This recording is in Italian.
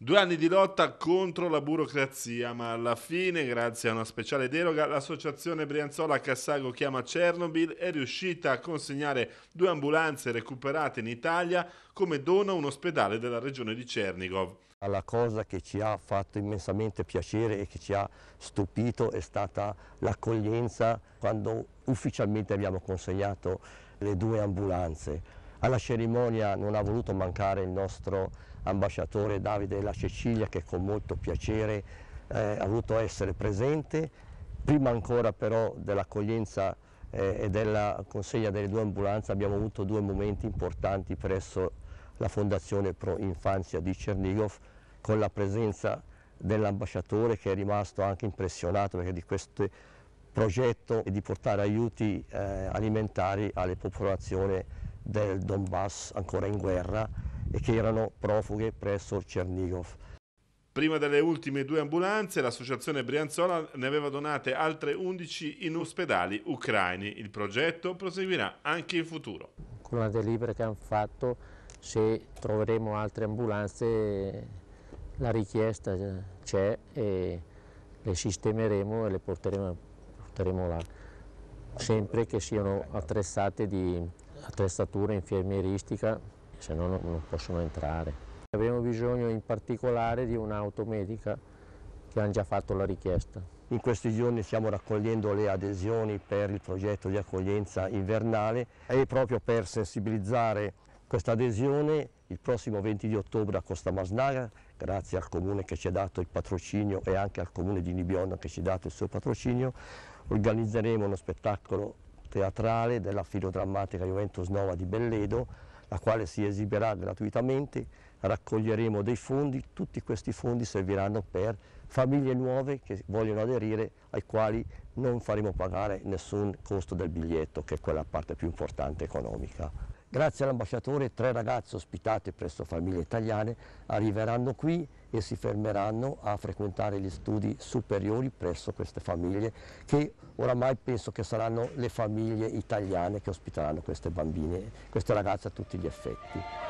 Due anni di lotta contro la burocrazia, ma alla fine, grazie a una speciale deroga, l'associazione Brianzola Cassago Chiama Chernobyl è riuscita a consegnare due ambulanze recuperate in Italia come dono a un ospedale della regione di Cernigov. La cosa che ci ha fatto immensamente piacere e che ci ha stupito è stata l'accoglienza quando ufficialmente abbiamo consegnato le due ambulanze alla cerimonia non ha voluto mancare il nostro ambasciatore Davide della Cecilia che con molto piacere eh, ha voluto essere presente, prima ancora però dell'accoglienza eh, e della consegna delle due ambulanze abbiamo avuto due momenti importanti presso la Fondazione Pro Infanzia di Cernigov con la presenza dell'ambasciatore che è rimasto anche impressionato perché di questo progetto e di portare aiuti eh, alimentari alle popolazioni del Donbass ancora in guerra e che erano profughe presso Chernigov. Prima delle ultime due ambulanze, l'associazione Brianzola ne aveva donate altre 11 in ospedali ucraini. Il progetto proseguirà anche in futuro. Con la delibera che hanno fatto, se troveremo altre ambulanze, la richiesta c'è e le sistemeremo e le porteremo, porteremo là, sempre che siano attrezzate di attrezzatura infermieristica, se no non, possono entrare. Abbiamo bisogno in particolare di un'auto medica che hanno già fatto la richiesta. In questi giorni stiamo raccogliendo le adesioni per il progetto di accoglienza invernale e proprio per sensibilizzare questa adesione il prossimo 20 di ottobre a Costa Masnaga, grazie al comune che ci ha dato il patrocinio e anche al comune di Nibionna che ci ha dato il suo patrocinio, organizzeremo uno spettacolo teatrale della filodrammatica Juventus Nova di Belledo, la quale si esibirà gratuitamente, raccoglieremo dei fondi, tutti questi fondi serviranno per famiglie nuove che vogliono aderire, ai quali non faremo pagare nessun costo del biglietto, che è quella parte più importante economica. Grazie all'ambasciatore tre ragazze ospitate presso famiglie italiane arriveranno qui e si fermeranno a frequentare gli studi superiori presso queste famiglie che oramai penso che saranno le famiglie italiane che ospiteranno queste bambine, queste ragazze a tutti gli effetti.